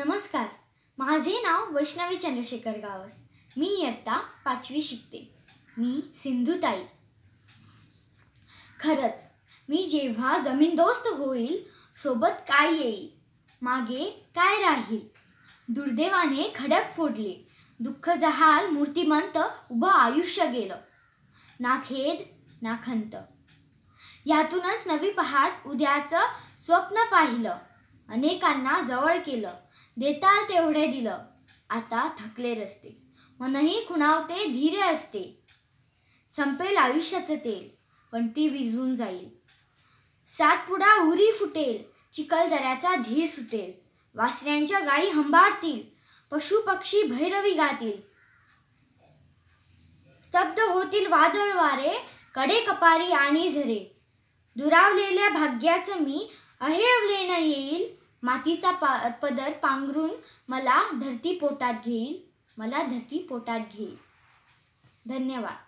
नमस्कार माझे नाव वैष्णवी चंद्रशेखर गावस मी इयत्ता पाचवी शिकते मी सिंधुताई खरंच मी जेव्हा जमीनदोस्त होईल सोबत काय येईल मागे काय राहील दुर्दैवाने खडक फोडले दुःख जहाल मूर्तिमंत उभं आयुष्य गेलं ना खेद ना खंत यातूनच नवी पहाट उद्याचं स्वप्न पाहिलं अनेकांना जवळ केलं देताल तेवढे दिलं आता थकले रस्ते मनही खुणावते धीरे असते संपेल आयुष्याचं तेल पण ती विझून जाईल सातपुडा उरी फुटेल चिखलदऱ्याचा धीर सुटेल वासऱ्यांच्या गाई हंबाडतील पशु पक्षी भैरवी गातील स्तब्ध होतील वादळ वारे कडे कपारी आणि झरे दुरावलेल्या भाग्याचं मी अहेव लेणं येईल मातीचा पा पदर पांघरून मला धरती पोटात घेईल मला धरती पोटात घेईल धन्यवाद